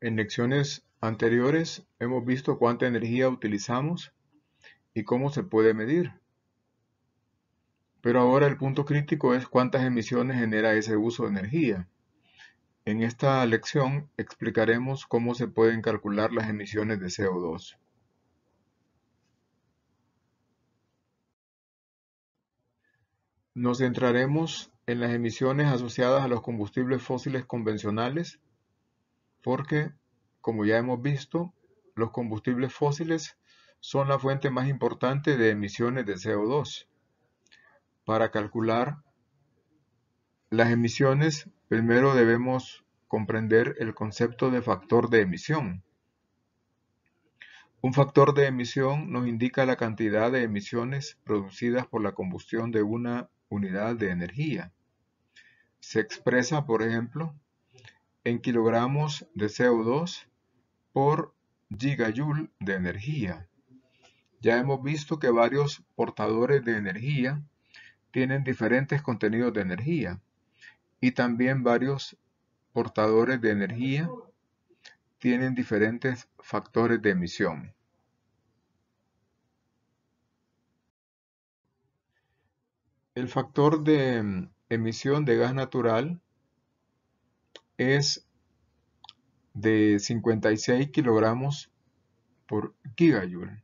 En lecciones anteriores hemos visto cuánta energía utilizamos y cómo se puede medir. Pero ahora el punto crítico es cuántas emisiones genera ese uso de energía. En esta lección explicaremos cómo se pueden calcular las emisiones de CO2. Nos centraremos en las emisiones asociadas a los combustibles fósiles convencionales porque, como ya hemos visto, los combustibles fósiles son la fuente más importante de emisiones de CO2. Para calcular las emisiones, primero debemos comprender el concepto de factor de emisión. Un factor de emisión nos indica la cantidad de emisiones producidas por la combustión de una unidad de energía. Se expresa, por ejemplo, en kilogramos de CO2 por gigajoule de energía. Ya hemos visto que varios portadores de energía tienen diferentes contenidos de energía y también varios portadores de energía tienen diferentes factores de emisión. El factor de mm, emisión de gas natural es de 56 kilogramos por gigajoule.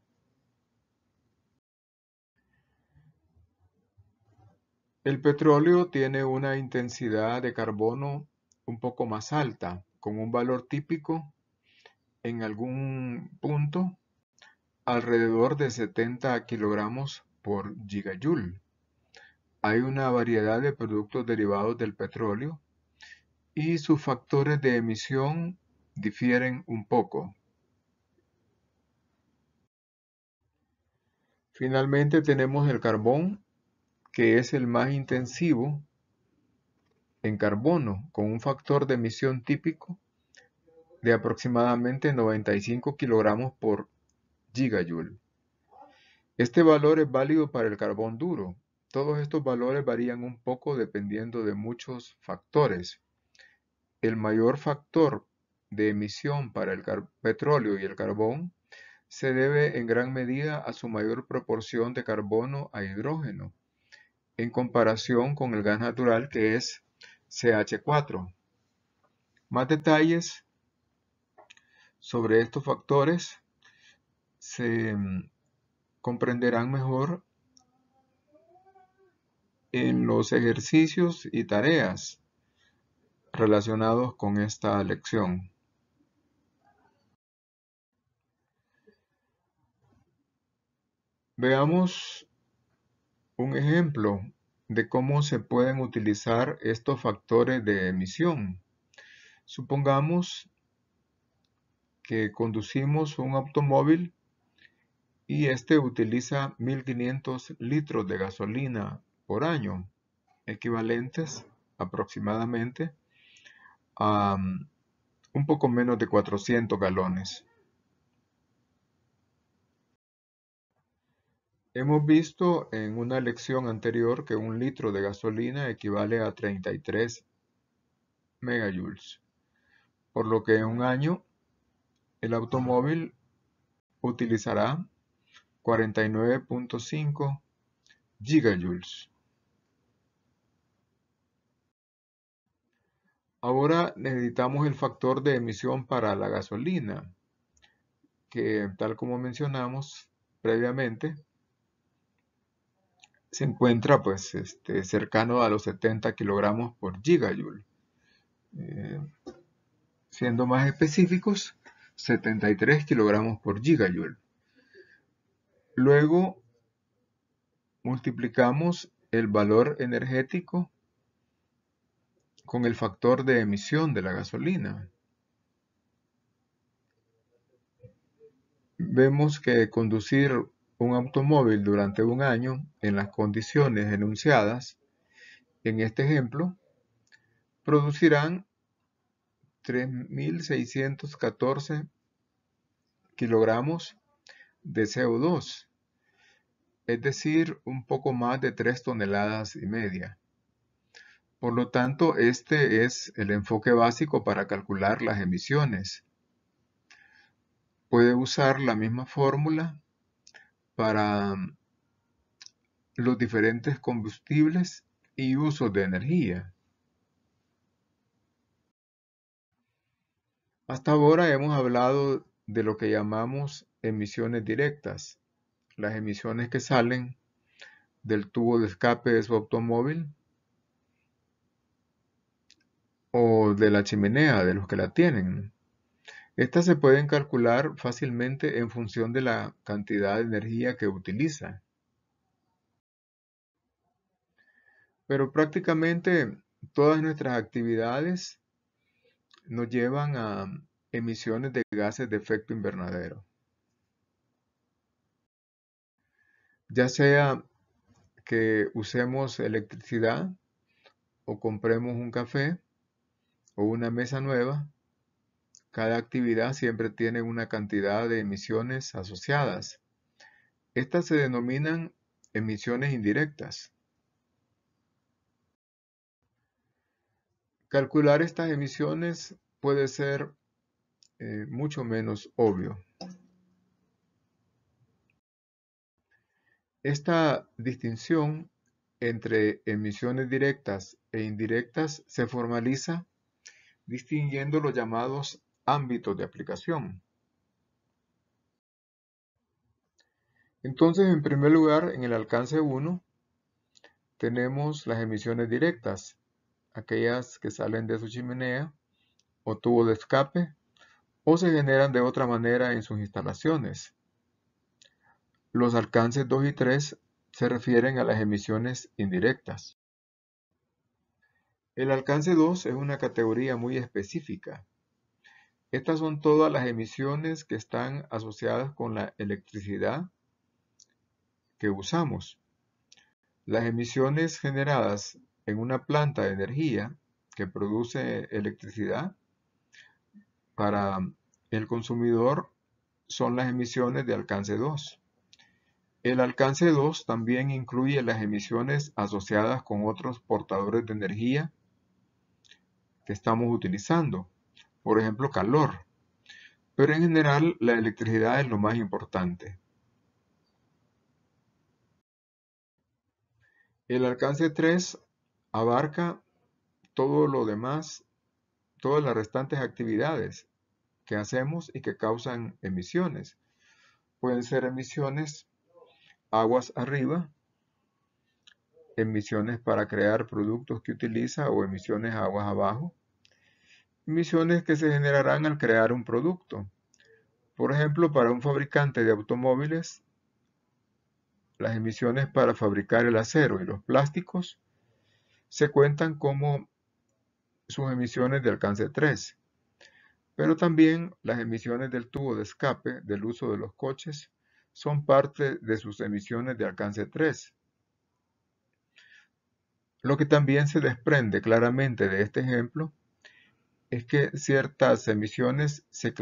El petróleo tiene una intensidad de carbono un poco más alta, con un valor típico en algún punto alrededor de 70 kilogramos por gigajoule. Hay una variedad de productos derivados del petróleo y sus factores de emisión difieren un poco. Finalmente tenemos el carbón, que es el más intensivo en carbono, con un factor de emisión típico de aproximadamente 95 kilogramos por gigajoule. Este valor es válido para el carbón duro. Todos estos valores varían un poco dependiendo de muchos factores, el mayor factor de emisión para el petróleo y el carbón se debe en gran medida a su mayor proporción de carbono a hidrógeno, en comparación con el gas natural que es CH4. Más detalles sobre estos factores se mm, comprenderán mejor en mm. los ejercicios y tareas relacionados con esta lección. Veamos un ejemplo de cómo se pueden utilizar estos factores de emisión. Supongamos que conducimos un automóvil y este utiliza 1500 litros de gasolina por año, equivalentes aproximadamente a un poco menos de 400 galones. Hemos visto en una lección anterior que un litro de gasolina equivale a 33 megajoules, por lo que en un año el automóvil utilizará 49.5 gigajoules. Ahora necesitamos el factor de emisión para la gasolina, que tal como mencionamos previamente, se encuentra pues este, cercano a los 70 kilogramos por gigajoule. Eh, siendo más específicos, 73 kilogramos por gigajoule. Luego multiplicamos el valor energético con el factor de emisión de la gasolina. Vemos que conducir un automóvil durante un año en las condiciones enunciadas en este ejemplo producirán 3.614 kilogramos de CO2, es decir, un poco más de 3 toneladas y media. Por lo tanto, este es el enfoque básico para calcular las emisiones. Puede usar la misma fórmula para mm, los diferentes combustibles y usos de energía. Hasta ahora hemos hablado de lo que llamamos emisiones directas, las emisiones que salen del tubo de escape de su automóvil o de la chimenea, de los que la tienen. Estas se pueden calcular fácilmente en función de la cantidad de energía que utiliza. Pero prácticamente todas nuestras actividades nos llevan a emisiones de gases de efecto invernadero. Ya sea que usemos electricidad o compremos un café, o una mesa nueva, cada actividad siempre tiene una cantidad de emisiones asociadas. Estas se denominan emisiones indirectas. Calcular estas emisiones puede ser eh, mucho menos obvio. Esta distinción entre emisiones directas e indirectas se formaliza distinguiendo los llamados ámbitos de aplicación. Entonces, en primer lugar, en el alcance 1 tenemos las emisiones directas, aquellas que salen de su chimenea o tubo de escape o se generan de otra manera en sus instalaciones. Los alcances 2 y 3 se refieren a las emisiones indirectas. El alcance 2 es una categoría muy específica. Estas son todas las emisiones que están asociadas con la electricidad que usamos. Las emisiones generadas en una planta de energía que produce electricidad para el consumidor son las emisiones de alcance 2. El alcance 2 también incluye las emisiones asociadas con otros portadores de energía que estamos utilizando, por ejemplo calor. Pero en general la electricidad es lo más importante. El alcance 3 abarca todo lo demás, todas las restantes actividades que hacemos y que causan emisiones. Pueden ser emisiones aguas arriba, emisiones para crear productos que utiliza o emisiones aguas abajo, emisiones que se generarán al crear un producto. Por ejemplo, para un fabricante de automóviles, las emisiones para fabricar el acero y los plásticos se cuentan como sus emisiones de alcance 3, pero también las emisiones del tubo de escape del uso de los coches son parte de sus emisiones de alcance 3 lo que también se desprende claramente de este ejemplo es que ciertas emisiones se,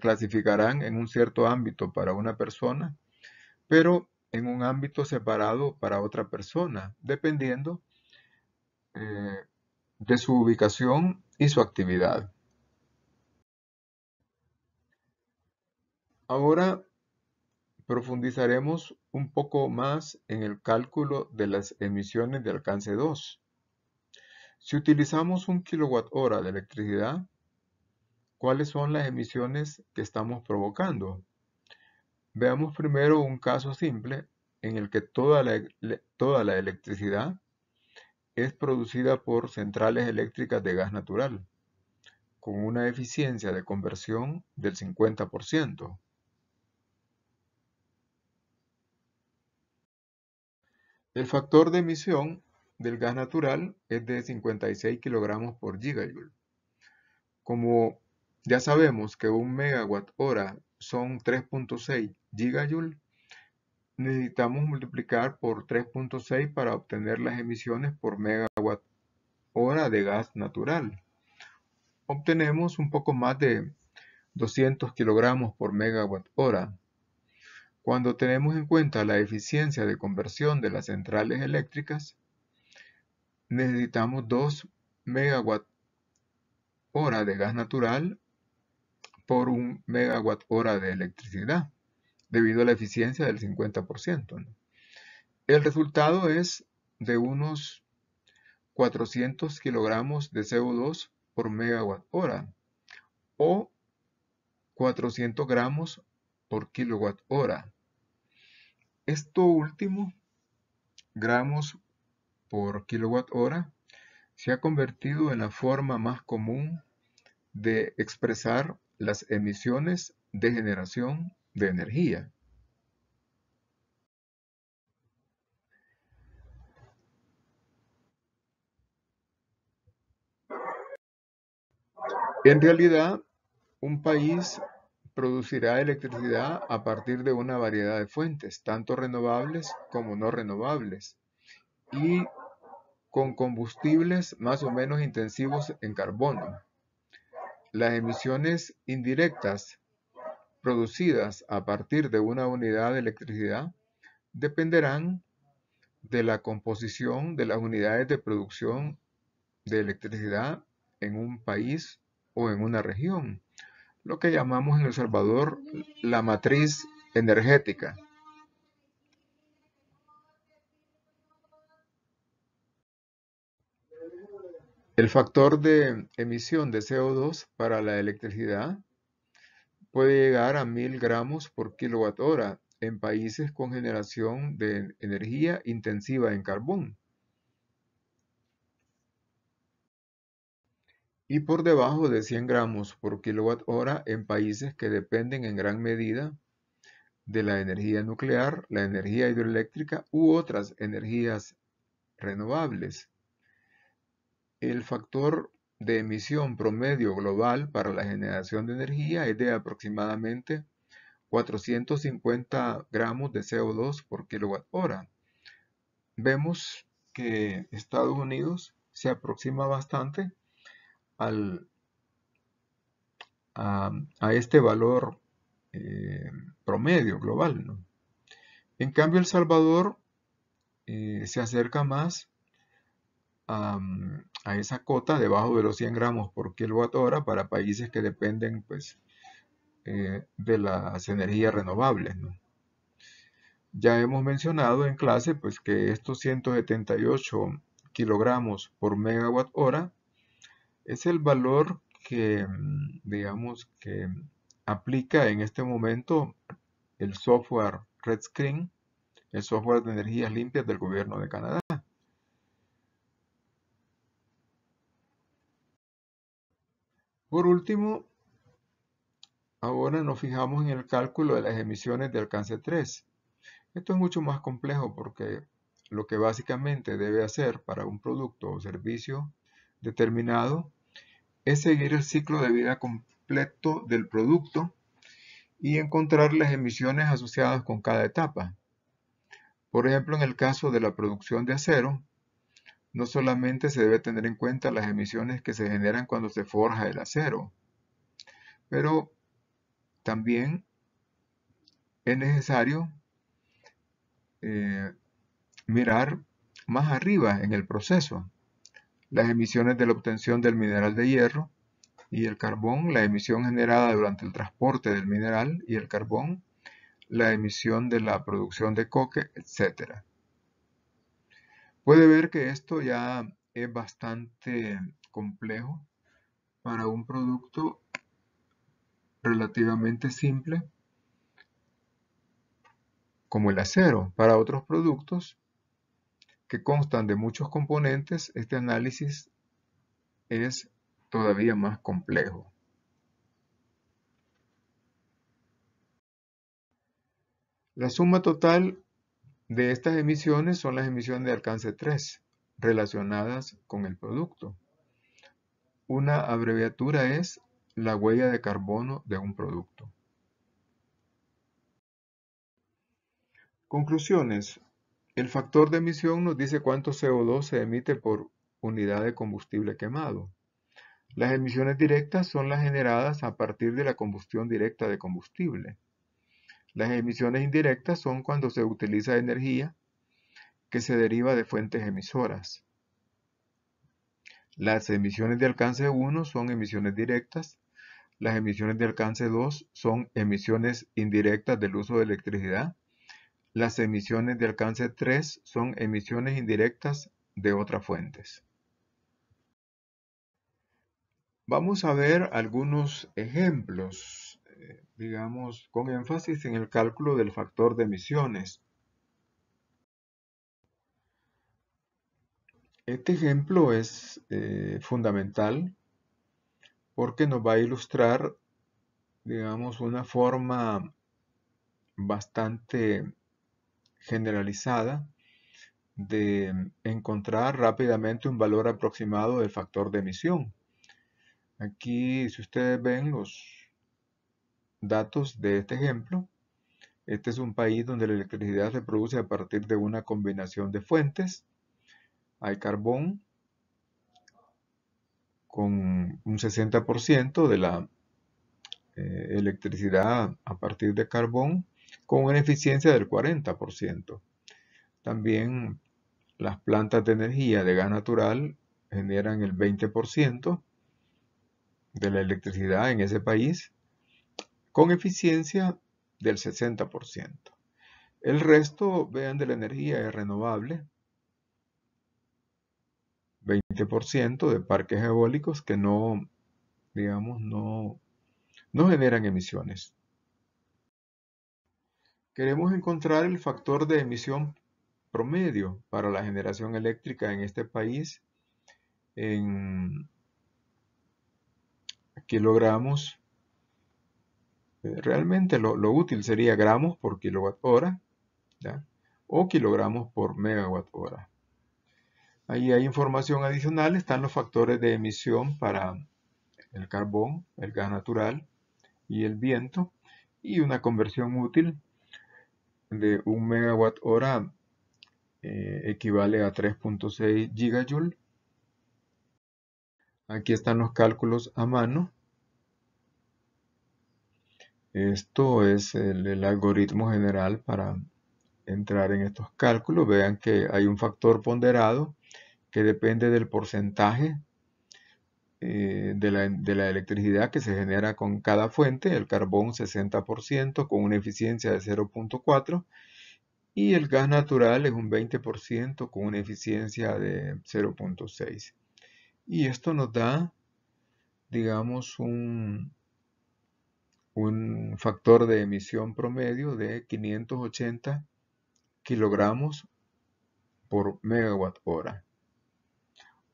clasificarán en un cierto ámbito para una persona, pero en un ámbito separado para otra persona, dependiendo eh, de su ubicación y su actividad. Ahora Profundizaremos un poco más en el cálculo de las emisiones de alcance 2. Si utilizamos un kilowatt hora de electricidad, ¿cuáles son las emisiones que estamos provocando? Veamos primero un caso simple en el que toda la, toda la electricidad es producida por centrales eléctricas de gas natural, con una eficiencia de conversión del 50%. El factor de emisión del gas natural es de 56 kilogramos por gigajoule. Como ya sabemos que un megawatt hora son 3.6 gigajoule, necesitamos multiplicar por 3.6 para obtener las emisiones por megawatt hora de gas natural. Obtenemos un poco más de 200 kilogramos por megawatt hora. Cuando tenemos en cuenta la eficiencia de conversión de las centrales eléctricas, necesitamos 2 megawatt hora de gas natural por 1 megawatt hora de electricidad, debido a la eficiencia del 50%. El resultado es de unos 400 kilogramos de CO2 por megawatt hora o 400 gramos por kilowatt hora. Esto último, gramos por kilowatt hora, se ha convertido en la forma más común de expresar las emisiones de generación de energía. En realidad, un país producirá electricidad a partir de una variedad de fuentes, tanto renovables como no renovables, y con combustibles más o menos intensivos en carbono. Las emisiones indirectas producidas a partir de una unidad de electricidad dependerán de la composición de las unidades de producción de electricidad en un país o en una región, lo que llamamos en El Salvador la matriz energética. El factor de emisión de CO2 para la electricidad puede llegar a 1000 gramos por kilowatt hora en países con generación de energía intensiva en carbón. y por debajo de 100 gramos por kilowatt hora en países que dependen en gran medida de la energía nuclear, la energía hidroeléctrica u otras energías renovables. El factor de emisión promedio global para la generación de energía es de aproximadamente 450 gramos de CO2 por kilowatt hora. Vemos que Estados Unidos se aproxima bastante a, este valor eh, promedio global. En cambio, El Salvador eh, se acerca más a, esa cota debajo de los 100 gramos por kilowatt hora para países que dependen pues, eh, de las energías renovables. Ya hemos mencionado en clase pues, que estos 178 kilogramos por megawatt hora es el valor que, mm, digamos, que aplica en este momento el software Red Screen, el software de energías limpias del gobierno de Canadá. Por último, ahora nos fijamos en el cálculo de las emisiones de alcance 3. Esto es mucho más complejo porque lo que básicamente debe hacer para un producto o servicio determinado es seguir el ciclo de vida completo del producto y encontrar las emisiones asociadas con cada etapa. Por ejemplo, en el caso de la producción de acero, no solamente se debe tener en cuenta las emisiones que se generan cuando se forja el acero, pero también es necesario eh, mirar más arriba en el proceso las emisiones de la obtención del mineral de hierro y el carbón, la emisión generada durante el transporte del mineral y el carbón, la emisión de la producción de coque, etc. Puede ver que esto ya es bastante complejo para un producto relativamente simple como el acero. Para otros productos que constan de muchos componentes, este análisis es todavía más complejo. La suma total de estas emisiones son las emisiones de alcance 3 relacionadas con el producto. Una abreviatura es la huella de carbono de un producto. Conclusiones. El factor de emisión nos dice cuánto CO2 se emite por unidad de combustible quemado. Las emisiones directas son las generadas a partir de la combustión directa de combustible. Las emisiones indirectas son cuando se utiliza energía que se deriva de fuentes emisoras. Las emisiones de alcance 1 son emisiones directas. Las emisiones de alcance 2 son emisiones indirectas del uso de electricidad las emisiones de alcance 3 son emisiones indirectas de otras fuentes. Vamos a ver algunos ejemplos, eh, digamos, con énfasis en el cálculo del factor de emisiones. Este ejemplo es eh, fundamental porque nos va a ilustrar, digamos, una forma bastante generalizada de encontrar rápidamente un valor aproximado del factor de emisión. Aquí, si ustedes ven los datos de este ejemplo, este es un país donde la electricidad se produce a partir de una combinación de fuentes. Hay carbón con un 60% de la eh, electricidad a partir de carbón con una eficiencia del 40%. También las plantas de energía de gas natural generan el 20% de la electricidad en ese país con eficiencia del 60%. El resto, vean, de la energía es renovable, 20% de parques eólicos que no, digamos, no, no generan emisiones. Queremos encontrar el factor de emisión promedio para la generación eléctrica en este país. En... kilogramos. Eh, realmente lo, útil sería gramos por kilowatt hora o kilogramos por megawatt hora. Ahí hay información adicional, están los factores de emisión para el carbón, el gas natural y el viento y una conversión útil de un megawatt hora eh, equivale a 3.6 gigajoule. Aquí están los cálculos a mano. Esto es el, algoritmo general para entrar en estos cálculos. Vean que hay un factor ponderado que depende del porcentaje eh, de, la, de, la, electricidad que se genera con cada fuente, el carbón 60% con una eficiencia de 0.4 y el gas natural es un 20% con una eficiencia de 0.6. Y esto nos da, digamos, un, un factor de emisión promedio de 580 kilogramos por megawatt hora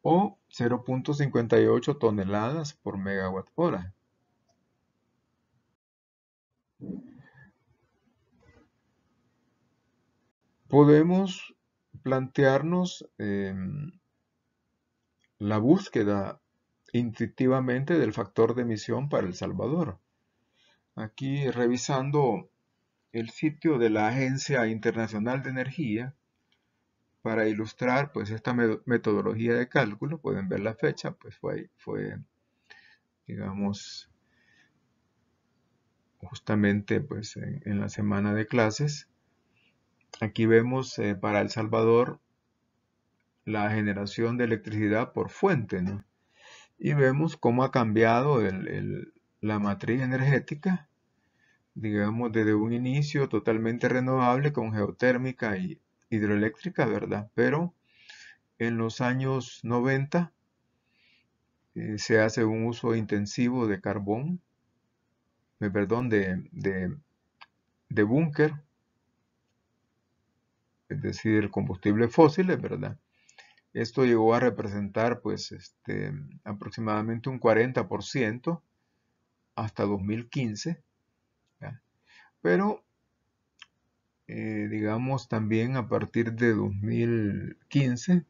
o 0.58 toneladas por megawatt hora. Podemos plantearnos em, la búsqueda intuitivamente del factor de emisión para El Salvador. Aquí revisando el sitio de la Agencia Internacional de Energía, para ilustrar pues esta metodología de cálculo, pueden ver la fecha, pues fue, fue digamos, justamente pues en, la semana de clases. Aquí vemos eh, para El Salvador la generación de electricidad por fuente, ¿no? Y vemos cómo ha cambiado la matriz energética, digamos, desde un inicio totalmente renovable con geotérmica y hidroeléctrica, ¿verdad? Pero en los años 90 eh, se hace un uso intensivo de carbón, me eh, perdón, de, de, de búnker, es decir, combustible fósiles, ¿verdad? Esto llegó a representar pues este, aproximadamente un 40% hasta 2015. ¿ya? Pero eh, digamos también a partir de 2015,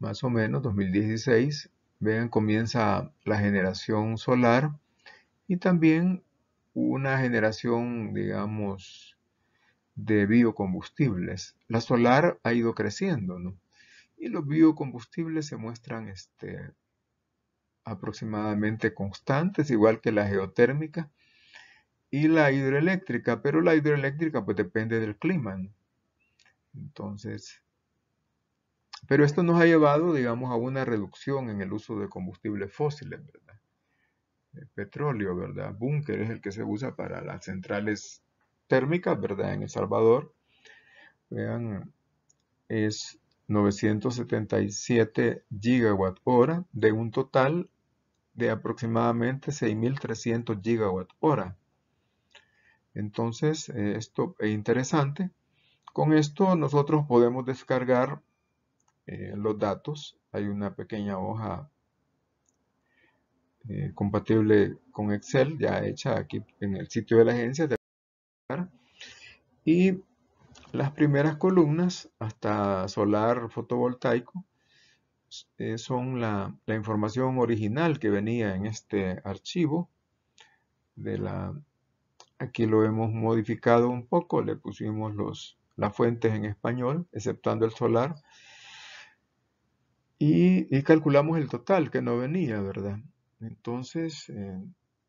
más o menos 2016, vean, comienza la generación solar y también una generación, digamos, de biocombustibles. La solar ha ido creciendo, ¿no? Y los biocombustibles se muestran este, aproximadamente constantes, igual que la geotérmica y la hidroeléctrica, pero la hidroeléctrica pues depende del clima. Entonces, pero esto nos ha llevado, digamos, a una reducción en el uso de combustibles fósiles, ¿verdad? El petróleo, ¿verdad? Búnker es el que se usa para las centrales térmicas, ¿verdad? En El Salvador, vean, es 977 gigawatt hora de un total de aproximadamente 6.300 gigawatt hora. Entonces, eh, esto es interesante. Con esto nosotros podemos descargar eh, los datos. Hay una pequeña hoja eh, compatible con Excel ya hecha aquí en el sitio de la agencia. Y las primeras columnas hasta solar fotovoltaico son la, la información original que venía en este archivo de la, Aquí lo hemos modificado un poco, le pusimos los, las fuentes en español, exceptando el solar. Y, calculamos el total que no venía, ¿verdad? Entonces, eh,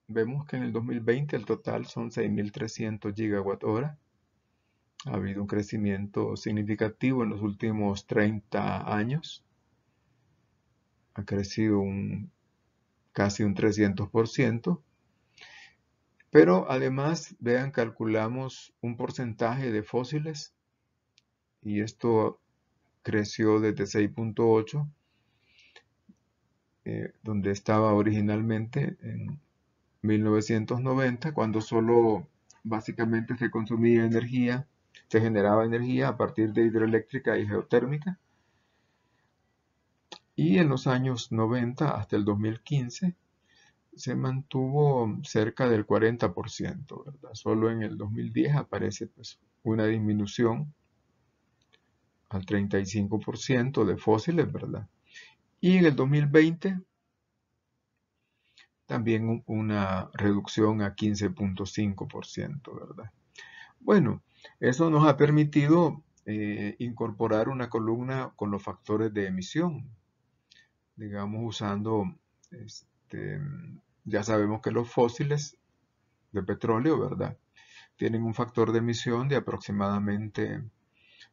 vemos que en el 2020 el total son 6.300 gigawatt hora. Ha habido un crecimiento significativo en los últimos 30 años. Ha crecido un, casi un 300%. Pero además, vean, calculamos un porcentaje de fósiles y esto creció desde 6.8, eh, donde estaba originalmente en 1990, cuando solo básicamente se consumía energía, se generaba energía a partir de hidroeléctrica y geotérmica. Y en los años 90 hasta el 2015 se mantuvo cerca del 40%, ¿verdad? Solo en el 2010 aparece pues, una disminución al 35% de fósiles, ¿verdad? Y en el 2020 también una reducción a 15.5%, ¿verdad? Bueno, eso nos ha permitido eh, incorporar una columna con los factores de emisión, digamos usando este, ya sabemos que los fósiles de petróleo, ¿verdad? Tienen un factor de emisión de aproximadamente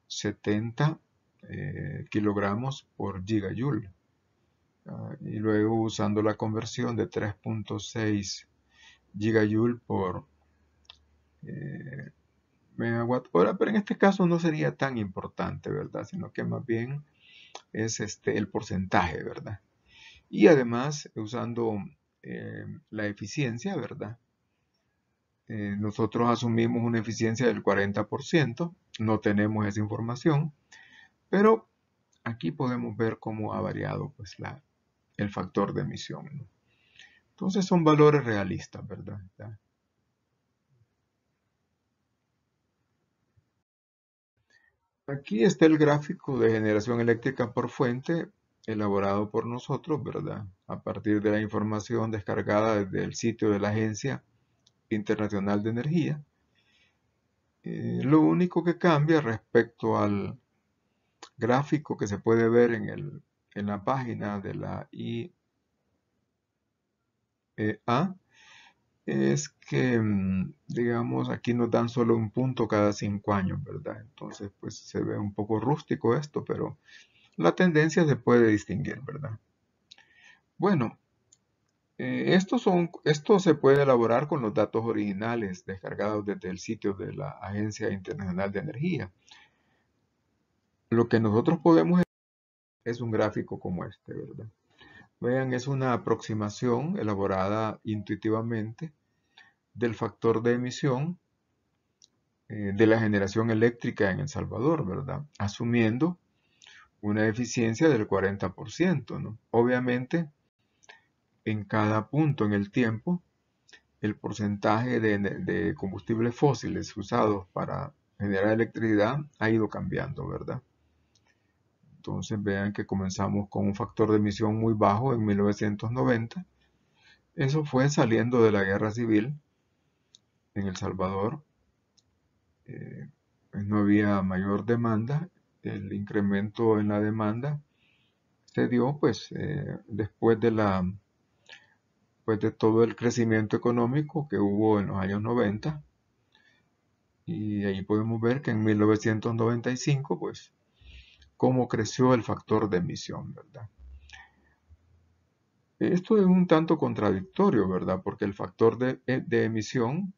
70 eh, kilogramos por gigajoule. Ah, y luego usando la conversión de 3.6 gigajoule por eh, megawatt hora, pero en este caso no sería tan importante, ¿verdad? Sino que más bien es este, el porcentaje, ¿verdad? Y además, usando eh, la eficiencia, ¿verdad? Eh, nosotros asumimos una eficiencia del 40%, no tenemos esa información, pero aquí podemos ver cómo ha variado pues, la, el factor de emisión. Entonces son valores realistas, ¿verdad? Aquí está el gráfico de generación eléctrica por fuente elaborado por nosotros, ¿verdad? A partir de la información descargada desde el sitio de la Agencia Internacional de Energía. Eh, lo único que cambia respecto al gráfico que se puede ver en, en la página de la IEA es que, mm, digamos, aquí nos dan solo un punto cada cinco años, ¿verdad? Entonces, pues se ve un poco rústico esto, pero la tendencia se puede distinguir, ¿verdad? Bueno, eh, esto, son, esto se puede elaborar con los datos originales descargados desde el sitio de la Agencia Internacional de Energía. Lo que nosotros podemos es un gráfico como este, ¿verdad? Vean, es una aproximación elaborada intuitivamente del factor de emisión eh, de la generación eléctrica en El Salvador, ¿verdad? Asumiendo una eficiencia del 40%. Obviamente, en cada punto en el tiempo, el porcentaje de, combustibles fósiles usados para generar electricidad ha ido cambiando, ¿verdad? Entonces vean que comenzamos con un factor de emisión muy bajo en 1990. Eso fue saliendo de la guerra civil en El Salvador. Eh, no había mayor demanda el incremento en la demanda se dio pues eh, después de la pues de todo el crecimiento económico que hubo en los años 90 y ahí podemos ver que en 1995 pues cómo creció el factor de emisión verdad esto es un tanto contradictorio verdad porque el factor de, eh, de emisión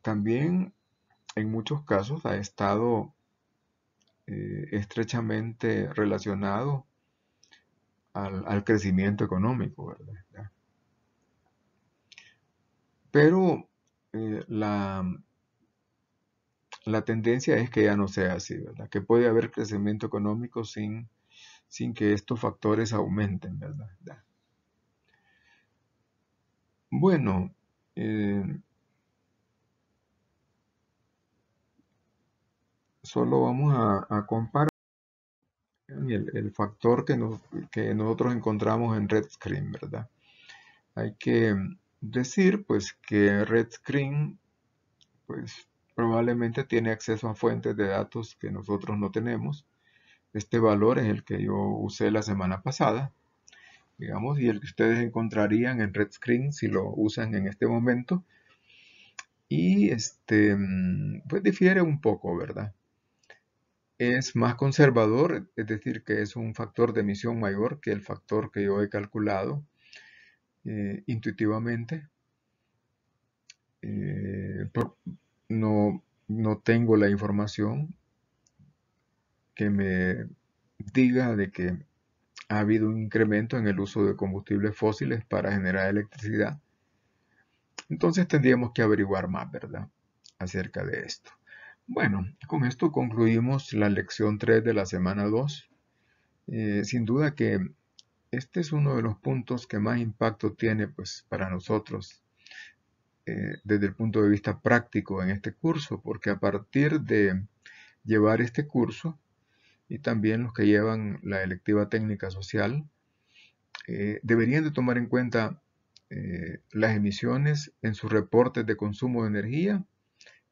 también en muchos casos ha estado eh, estrechamente relacionado al, crecimiento económico, ¿verdad? Pero eh, la, la tendencia es que ya no sea así, ¿verdad? Que puede haber crecimiento económico sin, sin que estos factores aumenten, ¿verdad? Bueno, eh, solo vamos a, comparar el, factor que, que, nosotros encontramos en red screen, ¿verdad? Hay que decir pues que red screen pues probablemente tiene acceso a fuentes de datos que nosotros no tenemos. Este valor es el que yo usé la semana pasada, digamos, y el que ustedes encontrarían en red screen si lo usan en este momento. Y este, pues difiere un poco, ¿verdad? es más conservador, es decir, que es un factor de emisión mayor que el factor que yo he calculado eh, intuitivamente. Eh, no, no tengo la información que me diga de que ha habido un incremento en el uso de combustibles fósiles para generar electricidad. Entonces tendríamos que averiguar más, ¿verdad? Acerca de esto. Bueno, con esto concluimos la lección 3 de la semana 2. Eh, sin duda que este es uno de los puntos que más impacto tiene pues, para nosotros eh, desde el punto de vista práctico en este curso, porque a partir de llevar este curso y también los que llevan la electiva técnica social, eh, deberían de tomar en cuenta las emisiones en sus reportes de consumo de energía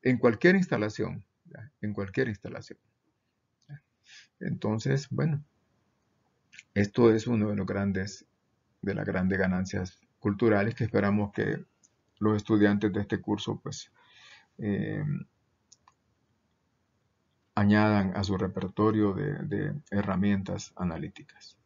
en cualquier instalación, en cualquier instalación. Entonces, bueno, esto es uno de los grandes, de las grandes ganancias culturales que esperamos que los estudiantes de este curso pues eh, añadan a su repertorio de herramientas analíticas.